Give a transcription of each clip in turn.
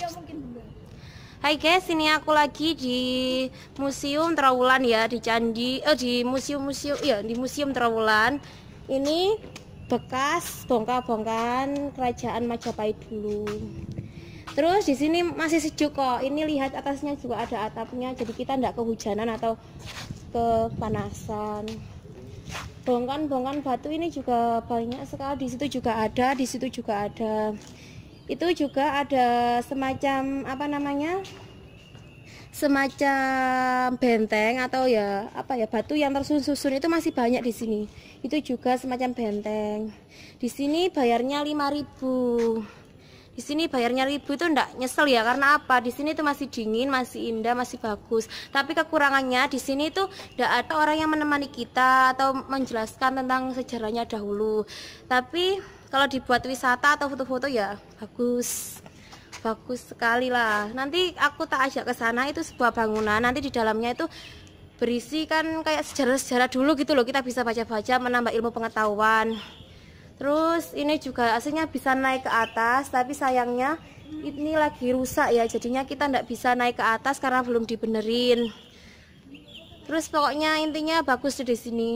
Iya, Hai guys, ini aku lagi di Museum Trawulan ya, di Candi eh di museum-museum ya, di Museum Trawulan. Ini bekas bongkar-bongkaran kerajaan Majapahit dulu. Terus di sini masih sejuk kok. Ini lihat atasnya juga ada atapnya, jadi kita tidak kehujanan atau kepanasan. Bongkan-bongkan batu ini juga banyak sekali. Di situ juga ada, di situ juga ada itu juga ada semacam apa namanya semacam benteng atau ya apa ya batu yang tersusun-susun itu masih banyak di sini. Itu juga semacam benteng. Di sini bayarnya 5000. Di sini bayarnya ribu itu enggak nyesel ya karena apa? Di sini itu masih dingin, masih indah, masih bagus. Tapi kekurangannya di sini itu enggak ada orang yang menemani kita atau menjelaskan tentang sejarahnya dahulu. Tapi kalau dibuat wisata atau foto-foto ya bagus bagus sekali lah nanti aku tak ajak ke sana itu sebuah bangunan nanti di dalamnya itu berisi kan kayak sejarah-sejarah dulu gitu loh kita bisa baca-baca menambah ilmu pengetahuan terus ini juga aslinya bisa naik ke atas tapi sayangnya ini lagi rusak ya jadinya kita tidak bisa naik ke atas karena belum dibenerin terus pokoknya intinya bagus di sini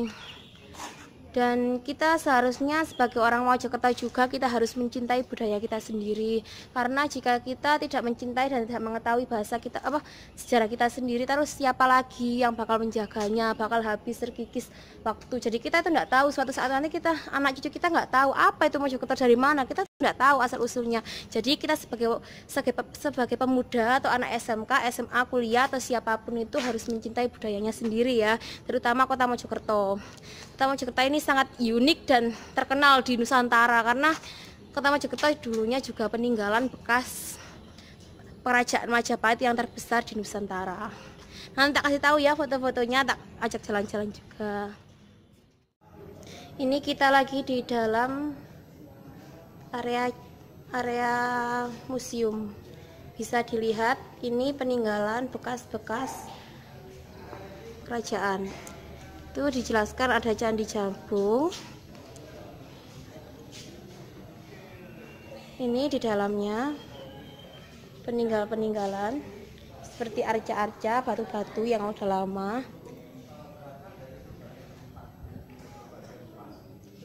dan kita seharusnya sebagai orang Mojokerto juga kita harus mencintai budaya kita sendiri karena jika kita tidak mencintai dan tidak mengetahui bahasa kita apa sejarah kita sendiri terus siapa lagi yang bakal menjaganya bakal habis terkikis waktu jadi kita itu nggak tahu suatu saat nanti kita anak cucu kita nggak tahu apa itu Mojokerto dari mana kita nggak tahu asal usulnya jadi kita sebagai sebagai pemuda atau anak SMK SMA kuliah atau siapapun itu harus mencintai budayanya sendiri ya terutama kota Mojokerto kota Mojokerto ini sangat unik dan terkenal di Nusantara karena Kota Mojokerto dulunya juga peninggalan bekas kerajaan Majapahit yang terbesar di Nusantara. Nanti tak kasih tahu ya foto-fotonya, tak ajak jalan-jalan juga. Ini kita lagi di dalam area area museum. Bisa dilihat ini peninggalan bekas-bekas kerajaan itu dijelaskan ada candi jambu ini di dalamnya peninggal-peninggalan seperti arca-arca batu-batu yang udah lama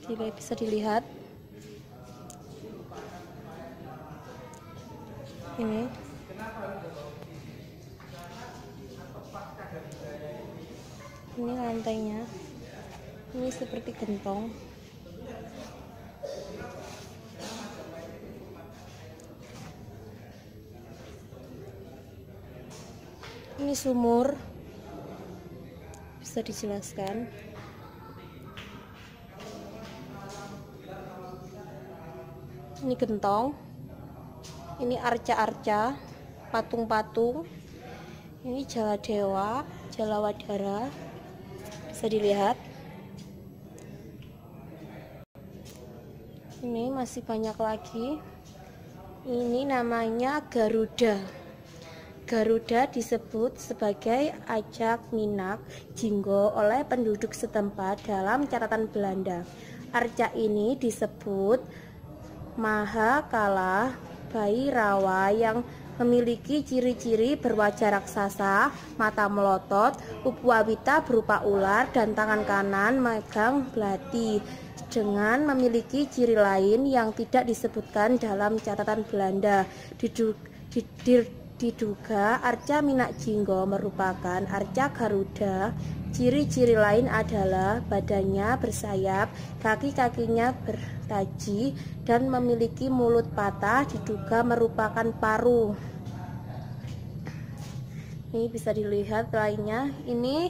tidak bisa dilihat ini ini lantainya ini seperti gentong ini sumur bisa dijelaskan ini gentong ini arca-arca patung-patung ini jala dewa jala wadara bisa dilihat ini masih banyak lagi ini namanya Garuda Garuda disebut sebagai ajak minak jinggo oleh penduduk setempat dalam catatan Belanda arca ini disebut Mahakala rawa yang memiliki ciri-ciri berwajah raksasa, mata melotot, kupu berupa ular, dan tangan kanan megang belati dengan memiliki ciri lain yang tidak disebutkan dalam catatan Belanda. Diduga arca minak jinggo merupakan arca Garuda. Ciri-ciri lain adalah badannya bersayap, kaki-kakinya bertaji, dan memiliki mulut patah diduga merupakan paru. Ini bisa dilihat lainnya. Ini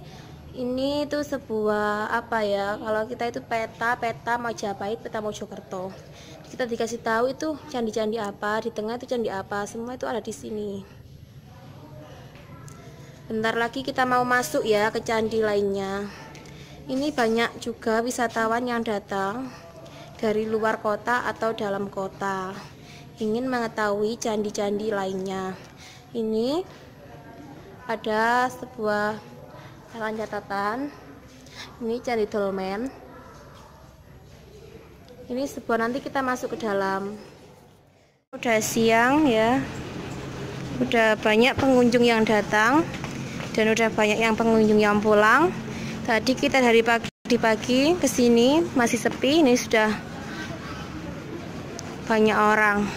ini itu sebuah apa ya kalau kita itu peta peta Majapahit peta Mojokerto kita dikasih tahu itu candi-candi apa di tengah itu candi apa semua itu ada di sini Bentar lagi kita mau masuk ya ke candi lainnya. Ini banyak juga wisatawan yang datang dari luar kota atau dalam kota ingin mengetahui candi-candi lainnya. Ini ada sebuah talan catatan. Ini candi dolmen. Ini sebuah nanti kita masuk ke dalam. Udah siang ya. Udah banyak pengunjung yang datang dan udah banyak yang pengunjung yang pulang. Tadi kita dari pagi di pagi ke sini masih sepi, ini sudah banyak orang.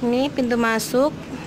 Ini pintu masuk